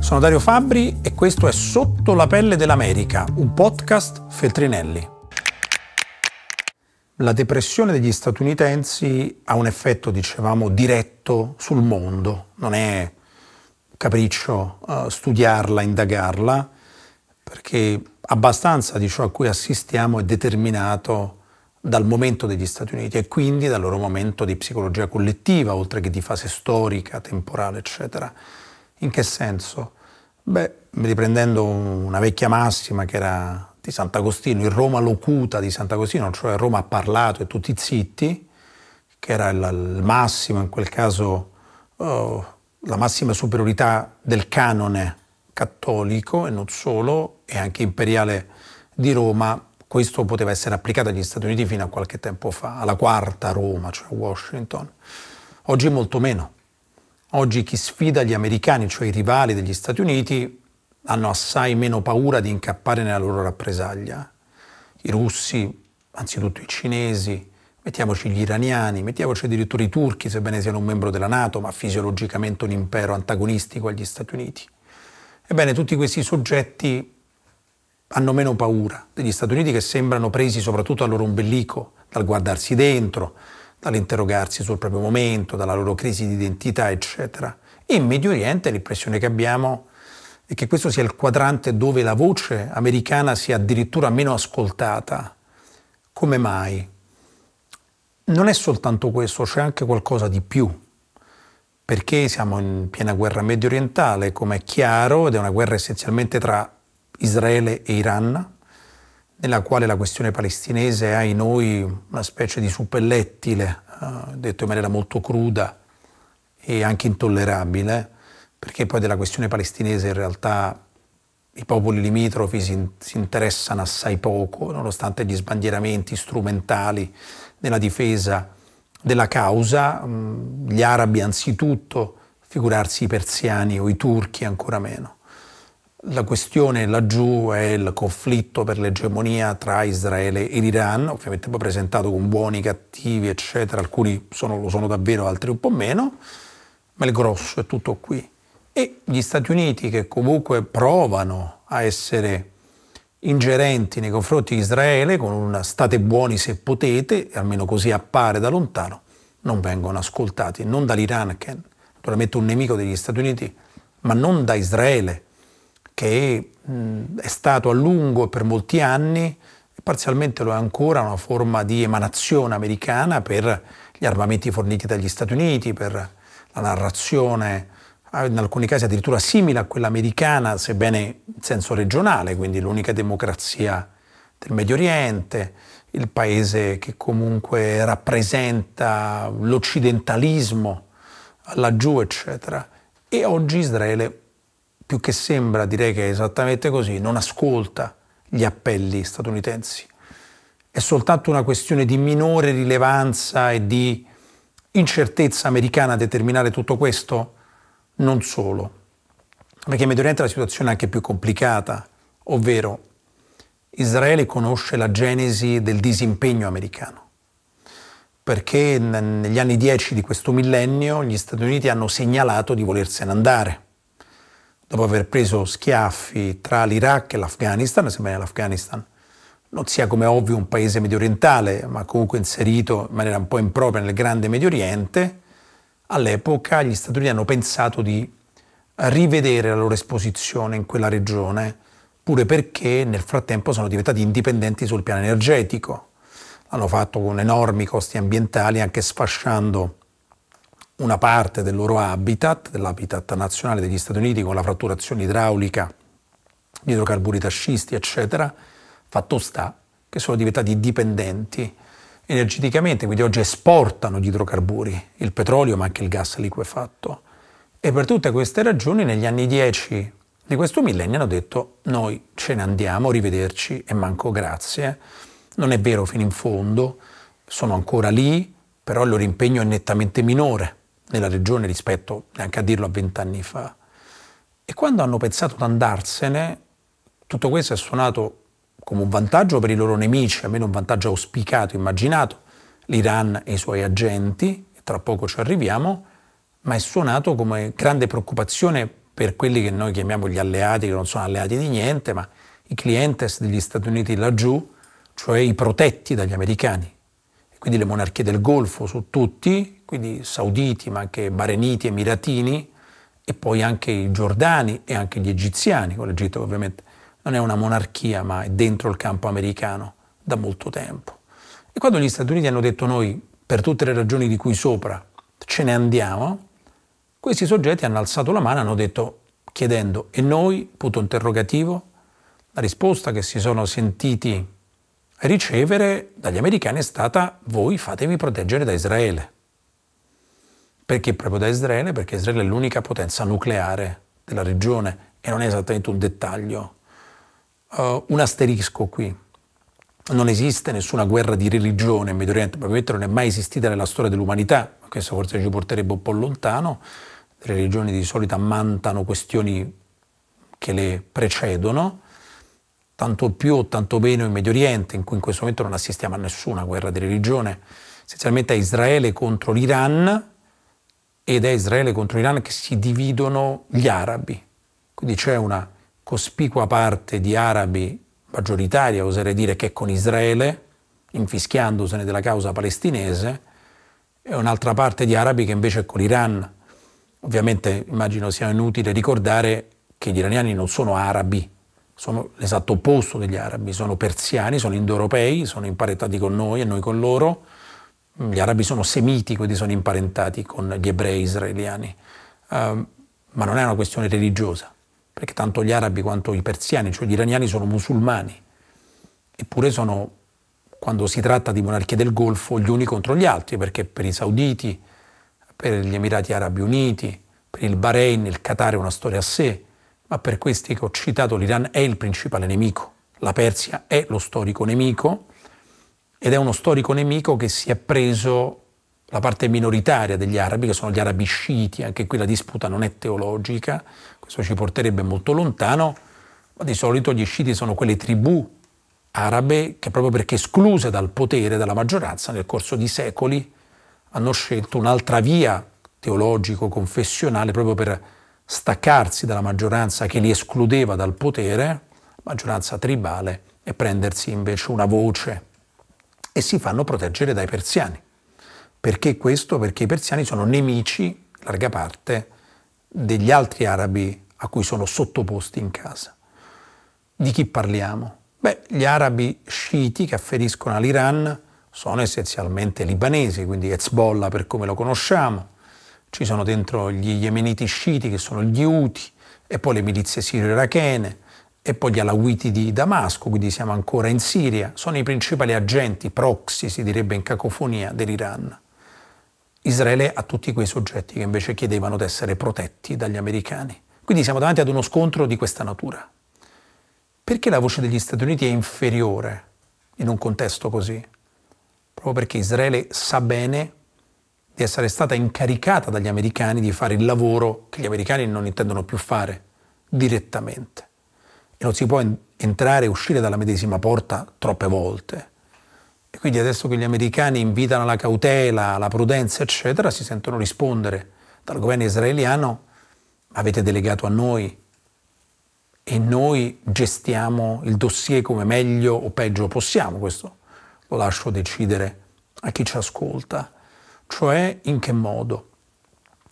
Sono Dario Fabbri e questo è Sotto la pelle dell'America, un podcast Feltrinelli. La depressione degli statunitensi ha un effetto, dicevamo, diretto sul mondo. Non è capriccio eh, studiarla, indagarla, perché abbastanza di ciò a cui assistiamo è determinato dal momento degli Stati Uniti e quindi dal loro momento di psicologia collettiva, oltre che di fase storica, temporale, eccetera. In che senso? Beh, riprendendo una vecchia massima che era di Sant'Agostino, il Roma locuta di Sant'Agostino, cioè Roma ha parlato e tutti zitti, che era il, massimo, in quel caso oh, la massima superiorità del canone cattolico e non solo, e anche imperiale di Roma, questo poteva essere applicato agli Stati Uniti fino a qualche tempo fa, alla quarta Roma, cioè Washington. Oggi molto meno. Oggi chi sfida gli americani, cioè i rivali degli Stati Uniti, hanno assai meno paura di incappare nella loro rappresaglia. I russi, anzitutto i cinesi, mettiamoci gli iraniani, mettiamoci addirittura i turchi, sebbene siano un membro della Nato, ma fisiologicamente un impero antagonistico agli Stati Uniti. Ebbene, tutti questi soggetti hanno meno paura degli Stati Uniti che sembrano presi soprattutto al loro ombelico, dal guardarsi dentro, dall'interrogarsi sul proprio momento, dalla loro crisi di identità, eccetera. In Medio Oriente l'impressione che abbiamo è che questo sia il quadrante dove la voce americana sia addirittura meno ascoltata. Come mai? Non è soltanto questo, c'è anche qualcosa di più perché siamo in piena guerra medio orientale, come è chiaro, ed è una guerra essenzialmente tra Israele e Iran, nella quale la questione palestinese ha in noi una specie di suppellettile, eh, detto in maniera molto cruda e anche intollerabile, perché poi della questione palestinese in realtà i popoli limitrofi si, si interessano assai poco, nonostante gli sbandieramenti strumentali nella difesa della causa, mm, gli arabi anzitutto, figurarsi i persiani o i turchi ancora meno. La questione laggiù è il conflitto per l'egemonia tra Israele e l'Iran, ovviamente poi presentato con buoni, cattivi, eccetera, alcuni sono, lo sono davvero, altri un po' meno, ma il grosso è tutto qui. E gli Stati Uniti che comunque provano a essere ingerenti nei confronti di Israele con un state buoni se potete, almeno così appare da lontano, non vengono ascoltati, non dall'Iran che è naturalmente un nemico degli Stati Uniti, ma non da Israele che mh, è stato a lungo e per molti anni, e parzialmente lo è ancora, una forma di emanazione americana per gli armamenti forniti dagli Stati Uniti, per la narrazione eh, in alcuni casi addirittura simile a quella americana, sebbene in senso regionale, quindi l'unica democrazia del Medio Oriente, il paese che comunque rappresenta l'occidentalismo laggiù, eccetera. E oggi Israele più che sembra, direi che è esattamente così, non ascolta gli appelli statunitensi. È soltanto una questione di minore rilevanza e di incertezza americana a determinare tutto questo? Non solo, perché in Medio Oriente la situazione è anche più complicata, ovvero Israele conosce la genesi del disimpegno americano, perché negli anni 10 di questo millennio gli Stati Uniti hanno segnalato di volersene andare dopo aver preso schiaffi tra l'Iraq e l'Afghanistan, sebbene l'Afghanistan non sia come ovvio un paese medio orientale, ma comunque inserito in maniera un po' impropria nel grande Medio Oriente, all'epoca gli Stati Uniti hanno pensato di rivedere la loro esposizione in quella regione, pure perché nel frattempo sono diventati indipendenti sul piano energetico. L'hanno fatto con enormi costi ambientali, anche sfasciando una parte del loro habitat, dell'habitat nazionale degli Stati Uniti con la fratturazione idraulica di idrocarburi tascisti, eccetera, fatto sta che sono diventati dipendenti energeticamente, quindi oggi esportano gli idrocarburi, il petrolio ma anche il gas liquefatto. E per tutte queste ragioni negli anni 10 di questo millennio hanno detto noi ce ne andiamo, rivederci e manco grazie. Non è vero fino in fondo, sono ancora lì, però il loro impegno è nettamente minore nella regione rispetto neanche a dirlo a vent'anni fa. E quando hanno pensato ad andarsene, tutto questo è suonato come un vantaggio per i loro nemici, almeno un vantaggio auspicato, immaginato, l'Iran e i suoi agenti, e tra poco ci arriviamo, ma è suonato come grande preoccupazione per quelli che noi chiamiamo gli alleati, che non sono alleati di niente, ma i clientes degli Stati Uniti laggiù, cioè i protetti dagli americani, quindi le monarchie del Golfo su tutti, quindi sauditi, ma anche bareniti, emiratini, e poi anche i giordani e anche gli egiziani, con l'Egitto ovviamente non è una monarchia, ma è dentro il campo americano da molto tempo. E quando gli Stati Uniti hanno detto noi, per tutte le ragioni di cui sopra, ce ne andiamo, questi soggetti hanno alzato la mano hanno detto, chiedendo, e noi, punto interrogativo, la risposta che si sono sentiti ricevere dagli americani è stata voi fatevi proteggere da Israele. Perché proprio da Israele? Perché Israele è l'unica potenza nucleare della regione e non è esattamente un dettaglio, uh, un asterisco qui. Non esiste nessuna guerra di religione in Medio Oriente, probabilmente non è mai esistita nella storia dell'umanità, questo forse ci porterebbe un po' lontano, le religioni di solito ammantano questioni che le precedono, tanto più o tanto meno in Medio Oriente, in cui in questo momento non assistiamo a nessuna guerra di religione, essenzialmente a Israele contro l'Iran ed è Israele contro l'Iran che si dividono gli arabi. Quindi c'è una cospicua parte di arabi maggioritaria, oserei dire, che è con Israele, infischiandosene della causa palestinese, e un'altra parte di arabi che invece è con l'Iran. Ovviamente immagino sia inutile ricordare che gli iraniani non sono arabi, sono l'esatto opposto degli arabi, sono persiani, sono indoeuropei, sono imparentati con noi e noi con loro. Gli arabi sono semiti, quindi sono imparentati con gli ebrei israeliani. Uh, ma non è una questione religiosa, perché tanto gli arabi quanto i persiani, cioè gli iraniani, sono musulmani, eppure sono, quando si tratta di monarchie del Golfo, gli uni contro gli altri, perché per i sauditi, per gli Emirati Arabi Uniti, per il Bahrain, il Qatar è una storia a sé, ma per questi che ho citato l'Iran è il principale nemico. La Persia è lo storico nemico ed è uno storico nemico che si è preso la parte minoritaria degli arabi, che sono gli arabi sciiti, anche qui la disputa non è teologica, questo ci porterebbe molto lontano, ma di solito gli sciiti sono quelle tribù arabe che proprio perché escluse dal potere, dalla maggioranza, nel corso di secoli hanno scelto un'altra via teologico-confessionale proprio per staccarsi dalla maggioranza che li escludeva dal potere, maggioranza tribale, e prendersi invece una voce. E si fanno proteggere dai persiani. Perché questo? Perché i persiani sono nemici, in larga parte, degli altri arabi a cui sono sottoposti in casa. Di chi parliamo? Beh, gli arabi sciiti che afferiscono all'Iran sono essenzialmente libanesi, quindi Hezbollah per come lo conosciamo, ci sono dentro gli yemeniti sciiti che sono gli Houthi e poi le milizie sirio-irachene e poi gli alawiti di Damasco, quindi siamo ancora in Siria, sono i principali agenti, proxy si direbbe in cacofonia, dell'Iran. Israele ha tutti quei soggetti che invece chiedevano di essere protetti dagli americani. Quindi siamo davanti ad uno scontro di questa natura. Perché la voce degli Stati Uniti è inferiore in un contesto così? Proprio perché Israele sa bene di essere stata incaricata dagli americani di fare il lavoro che gli americani non intendono più fare direttamente. E non si può entrare e uscire dalla medesima porta troppe volte. E quindi adesso che gli americani invitano alla cautela, alla prudenza, eccetera, si sentono rispondere dal governo israeliano, avete delegato a noi e noi gestiamo il dossier come meglio o peggio possiamo, questo lo lascio decidere a chi ci ascolta. Cioè in che modo?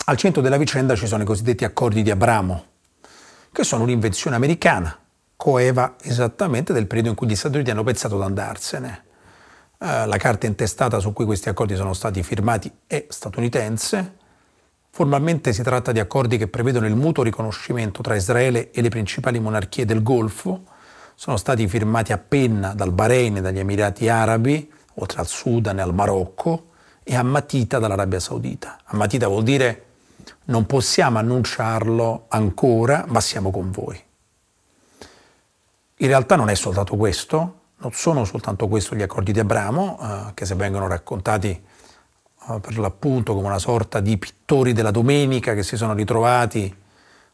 Al centro della vicenda ci sono i cosiddetti accordi di Abramo, che sono un'invenzione americana, coeva esattamente del periodo in cui gli Stati Uniti hanno pensato ad andarsene. Eh, la carta intestata su cui questi accordi sono stati firmati è statunitense. Formalmente si tratta di accordi che prevedono il mutuo riconoscimento tra Israele e le principali monarchie del Golfo. Sono stati firmati a penna dal Bahrain e dagli Emirati Arabi, oltre al Sudan e al Marocco è ammatita dall'Arabia Saudita. Ammatita vuol dire non possiamo annunciarlo ancora, ma siamo con voi. In realtà non è soltanto questo, non sono soltanto questi gli accordi di Abramo, eh, che se vengono raccontati eh, per l'appunto come una sorta di pittori della domenica che si sono ritrovati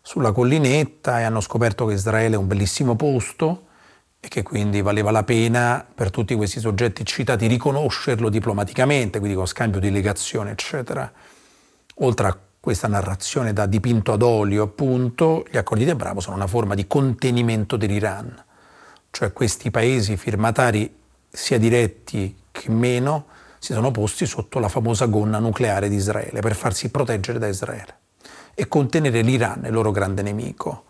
sulla collinetta e hanno scoperto che Israele è un bellissimo posto, e che quindi valeva la pena per tutti questi soggetti citati riconoscerlo diplomaticamente, quindi con scambio di legazione, eccetera. Oltre a questa narrazione da dipinto ad olio, appunto, gli accordi di Abramo sono una forma di contenimento dell'Iran, cioè questi paesi firmatari, sia diretti che meno, si sono posti sotto la famosa gonna nucleare di Israele per farsi proteggere da Israele e contenere l'Iran, il loro grande nemico.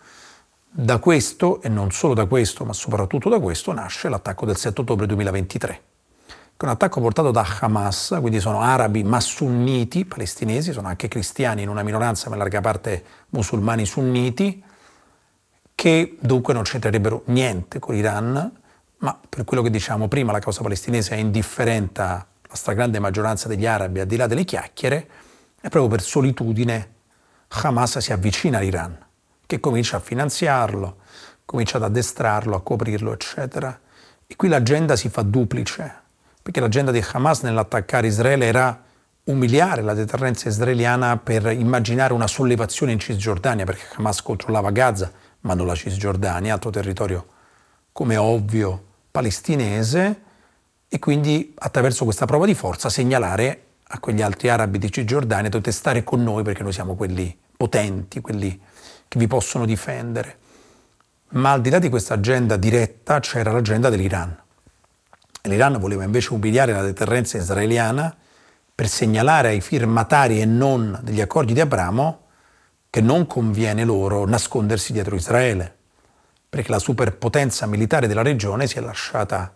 Da questo, e non solo da questo, ma soprattutto da questo, nasce l'attacco del 7 ottobre 2023, che è un attacco portato da Hamas, quindi sono arabi ma sunniti palestinesi, sono anche cristiani in una minoranza, ma in larga parte musulmani sunniti, che dunque non c'entrerebbero niente con l'Iran, ma per quello che diciamo prima, la causa palestinese è indifferente alla stragrande maggioranza degli arabi, al di là delle chiacchiere, e proprio per solitudine Hamas si avvicina all'Iran che comincia a finanziarlo, comincia ad addestrarlo, a coprirlo, eccetera. E qui l'agenda si fa duplice, perché l'agenda di Hamas nell'attaccare Israele era umiliare la deterrenza israeliana per immaginare una sollevazione in Cisgiordania, perché Hamas controllava Gaza, ma non la Cisgiordania, altro territorio come ovvio palestinese, e quindi attraverso questa prova di forza segnalare a quegli altri arabi di Cisgiordania dovete stare con noi perché noi siamo quelli potenti, quelli che vi possono difendere. Ma al di là di questa agenda diretta c'era l'agenda dell'Iran. L'Iran voleva invece umiliare la deterrenza israeliana per segnalare ai firmatari e non degli accordi di Abramo che non conviene loro nascondersi dietro Israele, perché la superpotenza militare della regione si è lasciata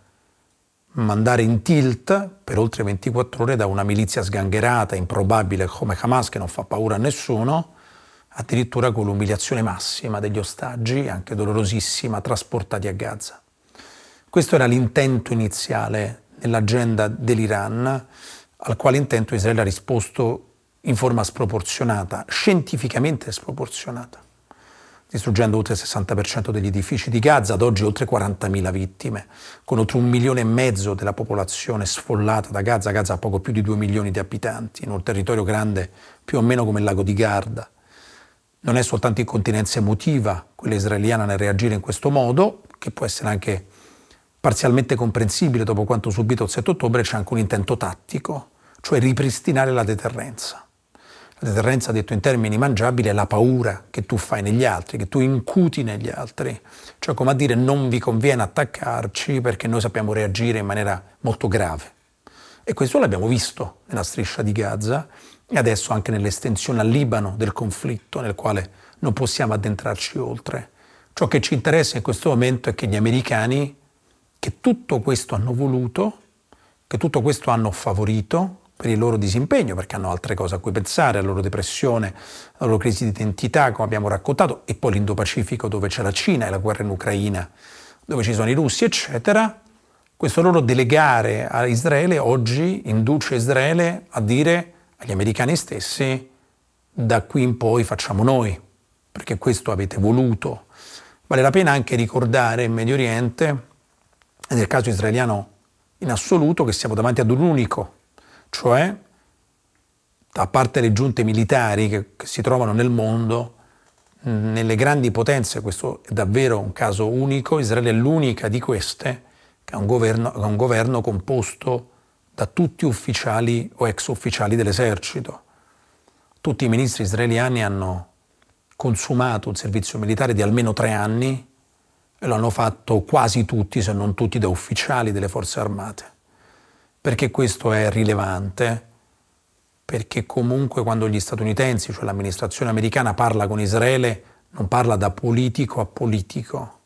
mandare in tilt per oltre 24 ore da una milizia sgangherata, improbabile come Hamas, che non fa paura a nessuno, addirittura con l'umiliazione massima degli ostaggi, anche dolorosissima, trasportati a Gaza. Questo era l'intento iniziale nell'agenda dell'Iran, al quale intento Israele ha risposto in forma sproporzionata, scientificamente sproporzionata, distruggendo oltre il 60% degli edifici di Gaza, ad oggi oltre 40.000 vittime, con oltre un milione e mezzo della popolazione sfollata da Gaza. Gaza ha poco più di 2 milioni di abitanti, in un territorio grande più o meno come il lago di Garda. Non è soltanto incontinenza emotiva quella israeliana nel reagire in questo modo, che può essere anche parzialmente comprensibile dopo quanto subito il 7 ottobre, c'è anche un intento tattico, cioè ripristinare la deterrenza. La deterrenza, detto in termini mangiabili, è la paura che tu fai negli altri, che tu incuti negli altri. Cioè, come a dire, non vi conviene attaccarci perché noi sappiamo reagire in maniera molto grave. E questo l'abbiamo visto nella striscia di Gaza e adesso anche nell'estensione al Libano del conflitto nel quale non possiamo addentrarci oltre. Ciò che ci interessa in questo momento è che gli americani, che tutto questo hanno voluto, che tutto questo hanno favorito per il loro disimpegno, perché hanno altre cose a cui pensare, la loro depressione, la loro crisi di identità, come abbiamo raccontato, e poi l'Indo-Pacifico dove c'è la Cina e la guerra in Ucraina, dove ci sono i russi, eccetera, questo loro delegare a Israele oggi induce Israele a dire agli americani stessi, da qui in poi facciamo noi, perché questo avete voluto. Vale la pena anche ricordare in Medio Oriente, nel caso israeliano in assoluto, che siamo davanti ad un unico, cioè da parte le giunte militari che, che si trovano nel mondo, nelle grandi potenze, questo è davvero un caso unico, Israele è l'unica di queste che ha un governo, ha un governo composto da tutti ufficiali o ex ufficiali dell'esercito. Tutti i ministri israeliani hanno consumato un servizio militare di almeno tre anni e lo hanno fatto quasi tutti, se non tutti, da ufficiali delle forze armate. Perché questo è rilevante? Perché comunque quando gli statunitensi, cioè l'amministrazione americana, parla con Israele, non parla da politico a politico,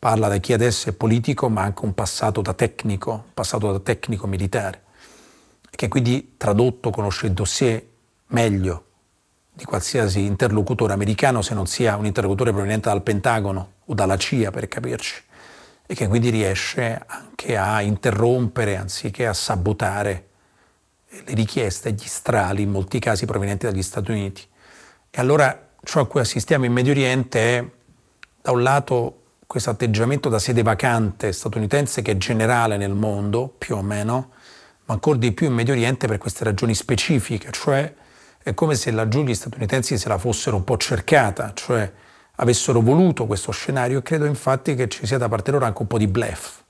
Parla da chi adesso è politico ma anche un passato da tecnico, un passato da tecnico militare, che quindi tradotto conosce il dossier meglio di qualsiasi interlocutore americano se non sia un interlocutore proveniente dal Pentagono o dalla CIA per capirci e che quindi riesce anche a interrompere anziché a sabotare le richieste, gli strali, in molti casi provenienti dagli Stati Uniti. E allora ciò a cui assistiamo in Medio Oriente è, da un lato, questo atteggiamento da sede vacante statunitense che è generale nel mondo, più o meno, ma ancora di più in Medio Oriente per queste ragioni specifiche, cioè è come se laggiù gli statunitensi se la fossero un po' cercata, cioè avessero voluto questo scenario e credo infatti che ci sia da parte loro anche un po' di blef.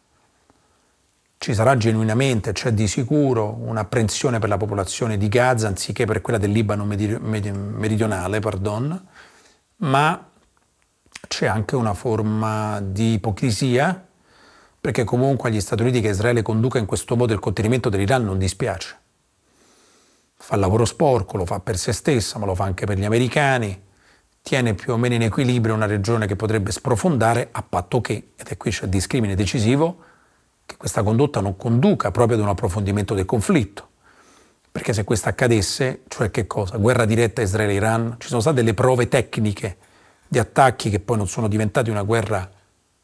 Ci sarà genuinamente, c'è cioè di sicuro un'apprensione per la popolazione di Gaza anziché per quella del Libano meridionale, pardon, ma c'è anche una forma di ipocrisia, perché comunque agli Stati Uniti che Israele conduca in questo modo il contenimento dell'Iran non dispiace. Fa il lavoro sporco, lo fa per se stessa, ma lo fa anche per gli americani, tiene più o meno in equilibrio una regione che potrebbe sprofondare a patto che, ed è qui c'è il discrimine decisivo, che questa condotta non conduca proprio ad un approfondimento del conflitto. Perché se questo accadesse, cioè che cosa? Guerra diretta Israele-Iran, ci sono state delle prove tecniche di attacchi che poi non sono diventati una guerra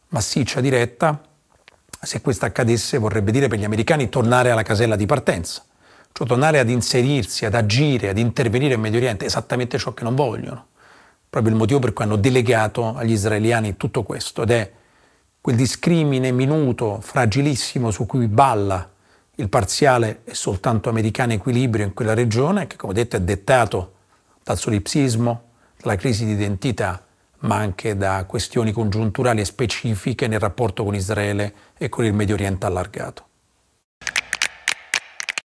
massiccia diretta, se questo accadesse vorrebbe dire per gli americani tornare alla casella di partenza, cioè tornare ad inserirsi, ad agire, ad intervenire in Medio Oriente, esattamente ciò che non vogliono. Proprio il motivo per cui hanno delegato agli israeliani tutto questo ed è quel discrimine minuto, fragilissimo su cui balla il parziale e soltanto americano equilibrio in quella regione che come detto è dettato dal solipsismo, dalla crisi di identità ma anche da questioni congiunturali e specifiche nel rapporto con Israele e con il Medio Oriente allargato.